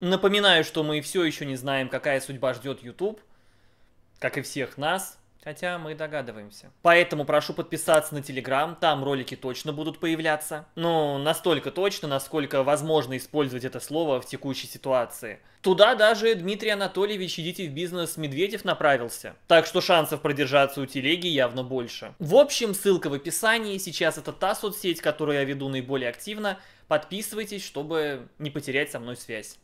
Напоминаю, что мы все еще не знаем, какая судьба ждет YouTube, как и всех нас. Хотя мы догадываемся. Поэтому прошу подписаться на Телеграм, там ролики точно будут появляться. Ну, настолько точно, насколько возможно использовать это слово в текущей ситуации. Туда даже Дмитрий Анатольевич «Идите в бизнес» Медведев направился. Так что шансов продержаться у телеги явно больше. В общем, ссылка в описании. Сейчас это та соцсеть, которую я веду наиболее активно. Подписывайтесь, чтобы не потерять со мной связь.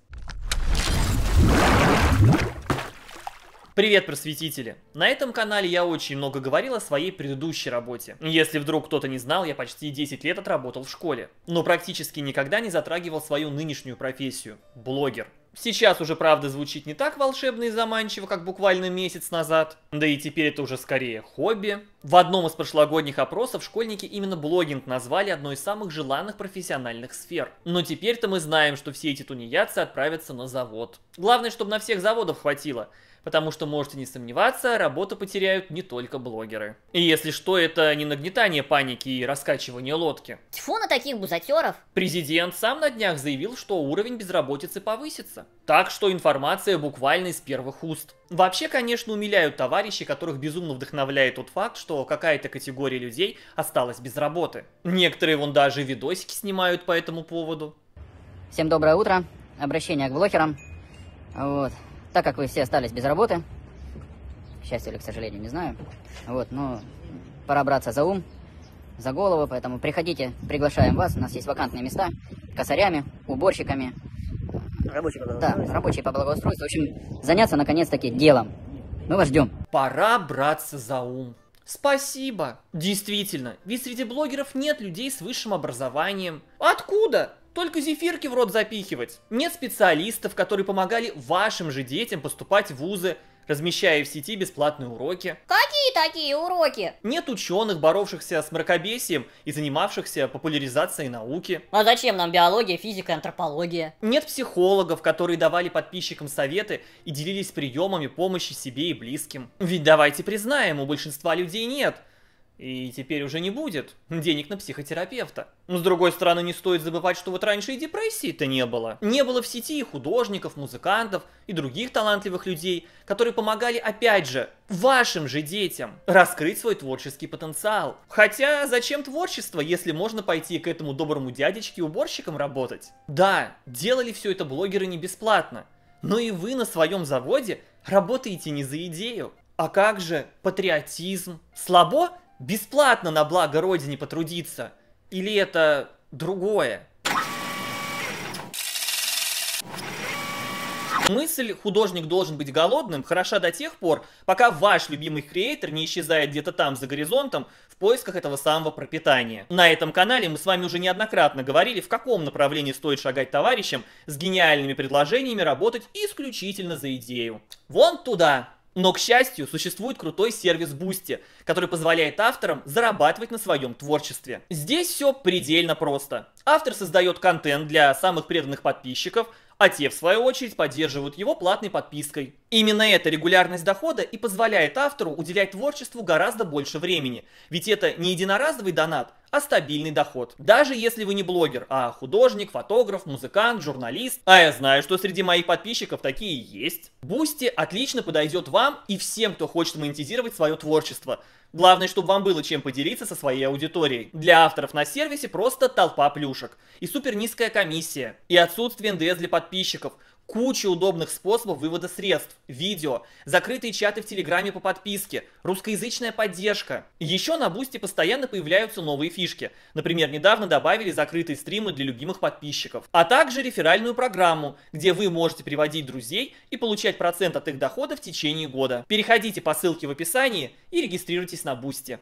Привет, просветители! На этом канале я очень много говорил о своей предыдущей работе. Если вдруг кто-то не знал, я почти 10 лет отработал в школе, но практически никогда не затрагивал свою нынешнюю профессию – блогер. Сейчас уже, правда, звучит не так волшебно и заманчиво, как буквально месяц назад. Да и теперь это уже скорее хобби. В одном из прошлогодних опросов школьники именно блогинг назвали одной из самых желанных профессиональных сфер. Но теперь-то мы знаем, что все эти тунеядцы отправятся на завод. Главное, чтобы на всех заводов хватило. Потому что, можете не сомневаться, работу потеряют не только блогеры. И если что, это не нагнетание паники и раскачивание лодки. Тьфу на таких бузатеров! Президент сам на днях заявил, что уровень безработицы повысится. Так что информация буквально из первых уст. Вообще, конечно, умиляют товарищи, которых безумно вдохновляет тот факт, что что какая-то категория людей осталась без работы. Некоторые вон даже видосики снимают по этому поводу. Всем доброе утро. Обращение к блогерам. Вот. Так как вы все остались без работы, к счастью или к сожалению, не знаю, вот, но пора браться за ум, за голову, поэтому приходите, приглашаем вас, у нас есть вакантные места, косарями, уборщиками, Рабочие по благоустройству. Да, рабочие по благоустройству. В общем, заняться наконец-таки делом. Мы вас ждем. Пора браться за ум. Спасибо. Действительно, ведь среди блогеров нет людей с высшим образованием. Откуда? Только зефирки в рот запихивать. Нет специалистов, которые помогали вашим же детям поступать в вузы размещая в сети бесплатные уроки. Какие такие уроки? Нет ученых, боровшихся с мракобесием и занимавшихся популяризацией науки. А зачем нам биология, физика и антропология? Нет психологов, которые давали подписчикам советы и делились приемами помощи себе и близким. Ведь давайте признаем, у большинства людей нет – и теперь уже не будет денег на психотерапевта. С другой стороны, не стоит забывать, что вот раньше и депрессии-то не было. Не было в сети и художников, музыкантов и других талантливых людей, которые помогали, опять же, вашим же детям раскрыть свой творческий потенциал. Хотя, зачем творчество, если можно пойти к этому доброму дядечке уборщиком работать? Да, делали все это блогеры не бесплатно. Но и вы на своем заводе работаете не за идею. А как же патриотизм? Слабо? бесплатно на благо Родине потрудиться? Или это другое? Мысль «художник должен быть голодным» хороша до тех пор, пока ваш любимый креатор не исчезает где-то там за горизонтом в поисках этого самого пропитания. На этом канале мы с вами уже неоднократно говорили, в каком направлении стоит шагать товарищам с гениальными предложениями работать исключительно за идею. Вон туда! Но, к счастью, существует крутой сервис Boosty, который позволяет авторам зарабатывать на своем творчестве. Здесь все предельно просто. Автор создает контент для самых преданных подписчиков – а те, в свою очередь, поддерживают его платной подпиской. Именно эта регулярность дохода и позволяет автору уделять творчеству гораздо больше времени, ведь это не единоразовый донат, а стабильный доход. Даже если вы не блогер, а художник, фотограф, музыкант, журналист, а я знаю, что среди моих подписчиков такие есть. Бусти отлично подойдет вам и всем, кто хочет монетизировать свое творчество – Главное, чтобы вам было чем поделиться со своей аудиторией. Для авторов на сервисе просто толпа плюшек. И супер низкая комиссия, и отсутствие НДС для подписчиков – куча удобных способов вывода средств, видео, закрытые чаты в Телеграме по подписке, русскоязычная поддержка. Еще на Бусте постоянно появляются новые фишки. Например, недавно добавили закрытые стримы для любимых подписчиков. А также реферальную программу, где вы можете приводить друзей и получать процент от их дохода в течение года. Переходите по ссылке в описании и регистрируйтесь на Бусте.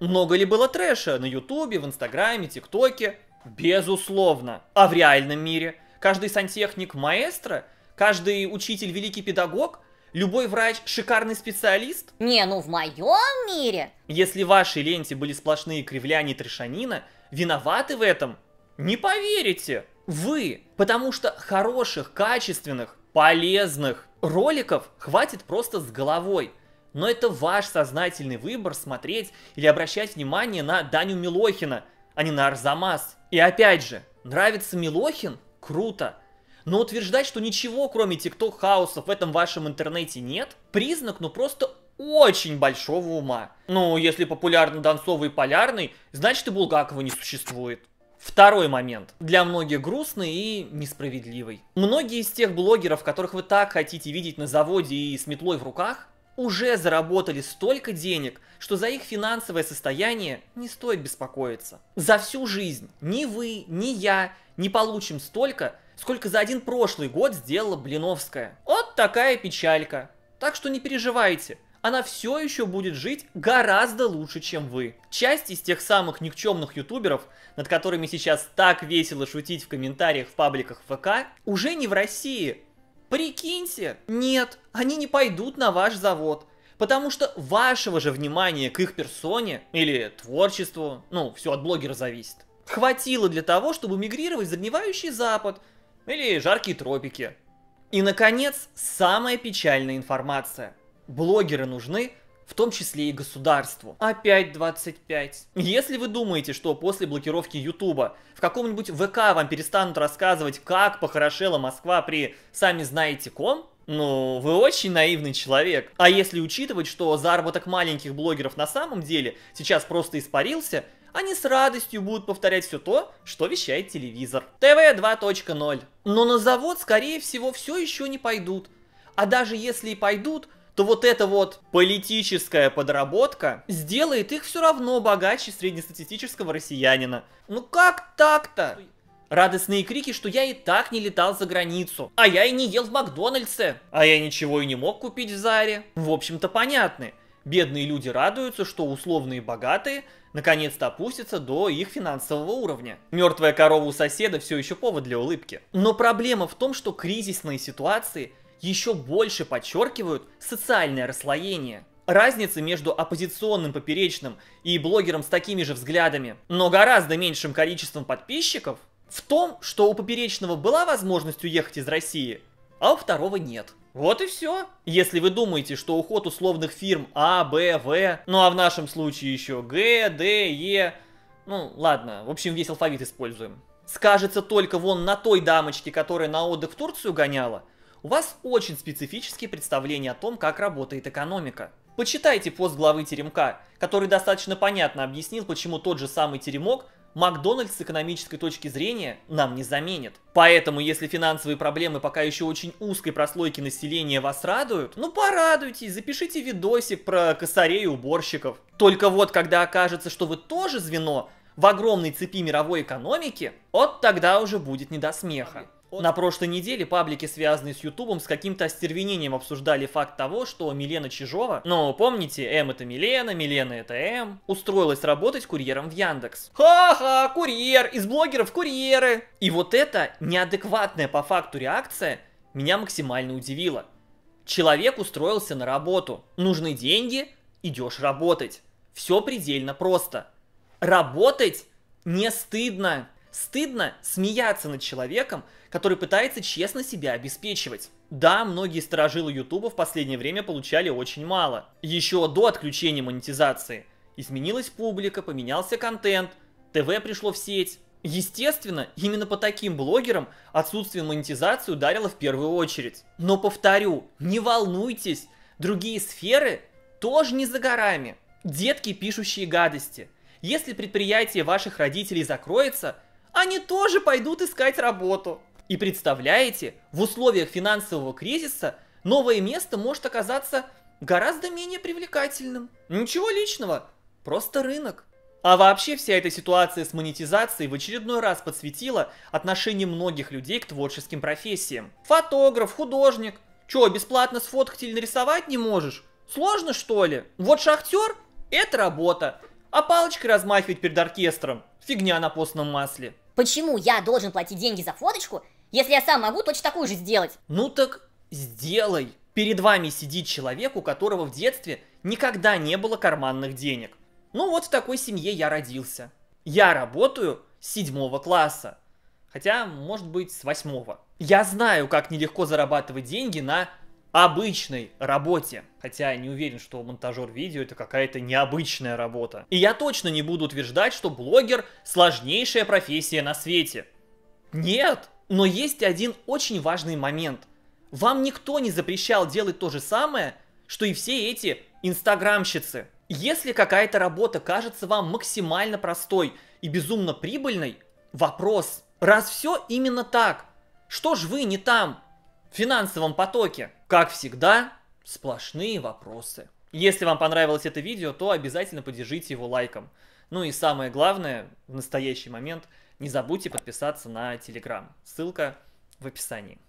Много ли было трэша на Ютубе, в Инстаграме, ТикТоке? Безусловно. А в реальном мире? Каждый сантехник – маэстро? Каждый учитель – великий педагог? Любой врач – шикарный специалист? Не, ну в моем мире. Если в вашей ленте были сплошные кривляния Трешанина, виноваты в этом? Не поверите. Вы. Потому что хороших, качественных, полезных роликов хватит просто с головой. Но это ваш сознательный выбор смотреть или обращать внимание на Даню Милохина – а не на Арзамас. И опять же, нравится Милохин? Круто. Но утверждать, что ничего, кроме тикток-хаусов, в этом вашем интернете нет, признак, ну просто очень большого ума. Ну, если популярный донцовый и полярный, значит и Булгакова не существует. Второй момент. Для многих грустный и несправедливый. Многие из тех блогеров, которых вы так хотите видеть на заводе и с метлой в руках, уже заработали столько денег, что за их финансовое состояние не стоит беспокоиться. За всю жизнь ни вы, ни я не получим столько, сколько за один прошлый год сделала Блиновская. Вот такая печалька. Так что не переживайте, она все еще будет жить гораздо лучше, чем вы. Часть из тех самых никчемных ютуберов, над которыми сейчас так весело шутить в комментариях в пабликах ВК, уже не в России, Прикиньте, нет, они не пойдут на ваш завод, потому что вашего же внимания к их персоне или творчеству, ну, все от блогера зависит, хватило для того, чтобы мигрировать в загнивающий запад или жаркие тропики. И, наконец, самая печальная информация. Блогеры нужны в том числе и государству. Опять 25. Если вы думаете, что после блокировки Ютуба в каком-нибудь ВК вам перестанут рассказывать, как похорошела Москва при «сами знаете ком», ну, вы очень наивный человек. А если учитывать, что заработок маленьких блогеров на самом деле сейчас просто испарился, они с радостью будут повторять все то, что вещает телевизор. ТВ 2.0. Но на завод, скорее всего, все еще не пойдут. А даже если и пойдут, то вот эта вот политическая подработка сделает их все равно богаче среднестатистического россиянина. Ну как так-то? Радостные крики, что я и так не летал за границу. А я и не ел в Макдональдсе. А я ничего и не мог купить в Заре. В общем-то понятны. Бедные люди радуются, что условные богатые наконец-то опустятся до их финансового уровня. Мертвая корова у соседа все еще повод для улыбки. Но проблема в том, что кризисные ситуации – еще больше подчеркивают социальное расслоение. Разницы между оппозиционным поперечным и блогером с такими же взглядами, но гораздо меньшим количеством подписчиков, в том, что у поперечного была возможность уехать из России, а у второго нет. Вот и все. Если вы думаете, что уход условных фирм А, Б, В, ну а в нашем случае еще Г, Д, Е, ну ладно, в общем весь алфавит используем, скажется только вон на той дамочке, которая на отдых в Турцию гоняла, у вас очень специфические представления о том, как работает экономика. Почитайте пост главы Теремка, который достаточно понятно объяснил, почему тот же самый Теремок Макдональдс с экономической точки зрения нам не заменит. Поэтому, если финансовые проблемы пока еще очень узкой прослойки населения вас радуют, ну порадуйтесь, запишите видосик про косарей и уборщиков. Только вот, когда окажется, что вы тоже звено в огромной цепи мировой экономики, вот тогда уже будет не до смеха. На прошлой неделе паблики, связанные с Ютубом, с каким-то остервенением обсуждали факт того, что Милена Чижова, ну, помните, М это Милена, Милена это М, устроилась работать курьером в Яндекс. Ха-ха, курьер, из блогеров курьеры. И вот эта неадекватная по факту реакция меня максимально удивила. Человек устроился на работу. Нужны деньги, идешь работать. Все предельно просто. Работать не стыдно. Стыдно смеяться над человеком, который пытается честно себя обеспечивать. Да, многие сторожилы Ютуба в последнее время получали очень мало. Еще до отключения монетизации. Изменилась публика, поменялся контент, ТВ пришло в сеть. Естественно, именно по таким блогерам отсутствие монетизации ударило в первую очередь. Но повторю, не волнуйтесь, другие сферы тоже не за горами. Детки, пишущие гадости. Если предприятие ваших родителей закроется – они тоже пойдут искать работу. И представляете, в условиях финансового кризиса новое место может оказаться гораздо менее привлекательным. Ничего личного, просто рынок. А вообще вся эта ситуация с монетизацией в очередной раз подсветила отношение многих людей к творческим профессиям. Фотограф, художник. Чё, бесплатно сфоткать или нарисовать не можешь? Сложно что ли? Вот шахтер – это работа. А палочкой размахивать перед оркестром – фигня на постном масле. Почему я должен платить деньги за фоточку, если я сам могу точно такую же сделать? Ну так сделай. Перед вами сидит человек, у которого в детстве никогда не было карманных денег. Ну вот в такой семье я родился. Я работаю с седьмого класса. Хотя, может быть, с восьмого. Я знаю, как нелегко зарабатывать деньги на обычной работе. Хотя я не уверен, что монтажер видео это какая-то необычная работа. И я точно не буду утверждать, что блогер сложнейшая профессия на свете. Нет! Но есть один очень важный момент. Вам никто не запрещал делать то же самое, что и все эти инстаграмщицы. Если какая-то работа кажется вам максимально простой и безумно прибыльной, вопрос, раз все именно так, что ж вы не там, в финансовом потоке? Как всегда, сплошные вопросы. Если вам понравилось это видео, то обязательно поддержите его лайком. Ну и самое главное, в настоящий момент, не забудьте подписаться на Телеграм. Ссылка в описании.